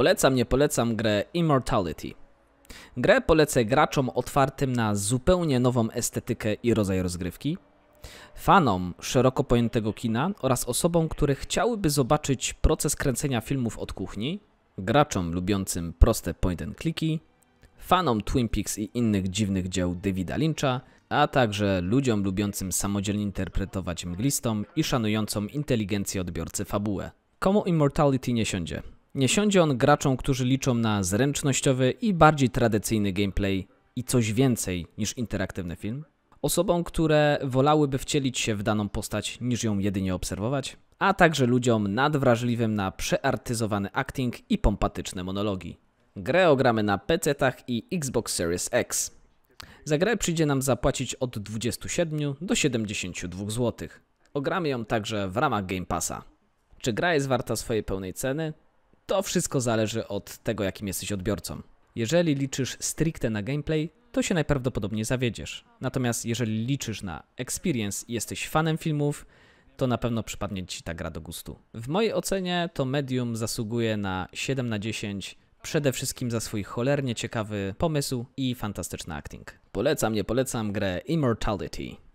Polecam, nie polecam grę Immortality. Grę polecę graczom otwartym na zupełnie nową estetykę i rodzaj rozgrywki, fanom szeroko pojętego kina oraz osobom, które chciałyby zobaczyć proces kręcenia filmów od kuchni, graczom lubiącym proste point and clicky, fanom Twin Peaks i innych dziwnych dzieł Davida Lyncha, a także ludziom lubiącym samodzielnie interpretować mglistą i szanującą inteligencję odbiorcy fabułę. Komu Immortality nie siądzie? Nie siądzie on graczom, którzy liczą na zręcznościowy i bardziej tradycyjny gameplay i coś więcej niż interaktywny film. Osobom, które wolałyby wcielić się w daną postać niż ją jedynie obserwować, a także ludziom nadwrażliwym na przeartyzowany acting i pompatyczne monologi. Grę ogramy na PC-tach i Xbox Series X. Za grę przyjdzie nam zapłacić od 27 do 72 zł. Ogramy ją także w ramach Game Passa. Czy gra jest warta swojej pełnej ceny? To wszystko zależy od tego, jakim jesteś odbiorcą. Jeżeli liczysz stricte na gameplay, to się najprawdopodobniej zawiedziesz. Natomiast jeżeli liczysz na experience i jesteś fanem filmów, to na pewno przypadnie Ci ta gra do gustu. W mojej ocenie to medium zasługuje na 7 na 10 przede wszystkim za swój cholernie ciekawy pomysł i fantastyczny acting. Polecam, nie polecam grę Immortality.